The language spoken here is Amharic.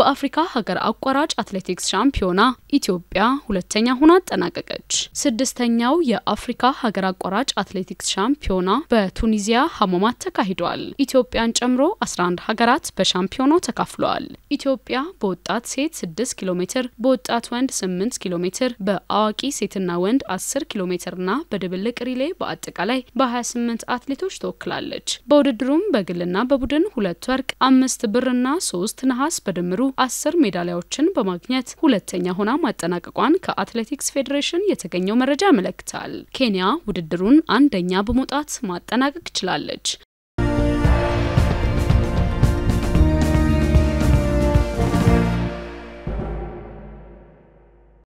በአፍሪካ ሀገር አቋራጭ አትሌቲክስ ሻምፒዮና ኢትዮጵያ ሁለተኛ ሆና አጠናቀቀች። ስድስተኛው የአፍሪካ ሀገር አቋራጭ አትሌቲክስ ሻምፒዮና በቱኒዚያ ሀሞማት ተካሂዷል። ኢትዮጵያን ጨምሮ 11 ሀገራት በሻምፒዮናው ተካፍለዋል። ኢትዮጵያ በወጣት ሴት 6 ኪሎ ሜትር፣ በወጣት ወንድ 8 ኪሎ ሜትር፣ በአዋቂ ሴትና ወንድ 10 ኪሎ ሜትርና በድብልቅ ሪሌ በአጠቃላይ በ28 አትሌቶች ተወክላለች። በውድድሩም በግልና በቡድን ሁለት ወርቅ፣ አምስት ብርና ሶስት ነሐስ በድምሩ አስር ሜዳሊያዎችን በማግኘት ሁለተኛ ሆና ማጠናቀቋን ከአትሌቲክስ ፌዴሬሽን የተገኘው መረጃ ያመለክታል። ኬንያ ውድድሩን አንደኛ በመውጣት ማጠናቀቅ ችላለች።